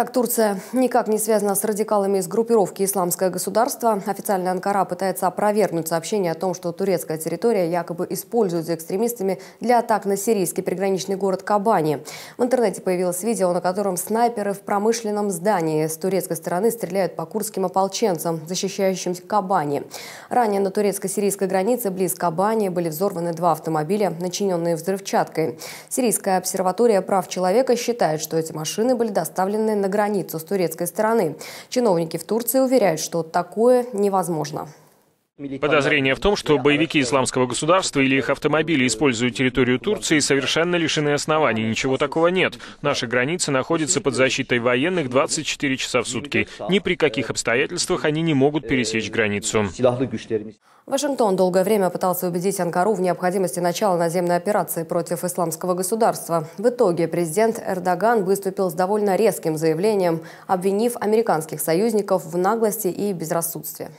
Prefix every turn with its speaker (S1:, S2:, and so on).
S1: Итак, Турция никак не связана с радикалами из группировки «Исламское государство». Официальная Анкара пытается опровергнуть сообщение о том, что турецкая территория якобы используется экстремистами для атак на сирийский приграничный город Кабани. В интернете появилось видео, на котором снайперы в промышленном здании с турецкой стороны стреляют по курским ополченцам, защищающим Кабани. Ранее на турецко-сирийской границе близ Кабани были взорваны два автомобиля, начиненные взрывчаткой. Сирийская обсерватория прав человека считает, что эти машины были доставлены на на границу с турецкой стороны. Чиновники в Турции уверяют, что такое невозможно.
S2: Подозрение в том, что боевики исламского государства или их автомобили используют территорию Турции, совершенно лишены оснований. Ничего такого нет. Наши границы находятся под защитой военных 24 часа в сутки. Ни при каких обстоятельствах они не могут пересечь границу.
S1: Вашингтон долгое время пытался убедить Анкару в необходимости начала наземной операции против исламского государства. В итоге президент Эрдоган выступил с довольно резким заявлением, обвинив американских союзников в наглости и безрассудстве.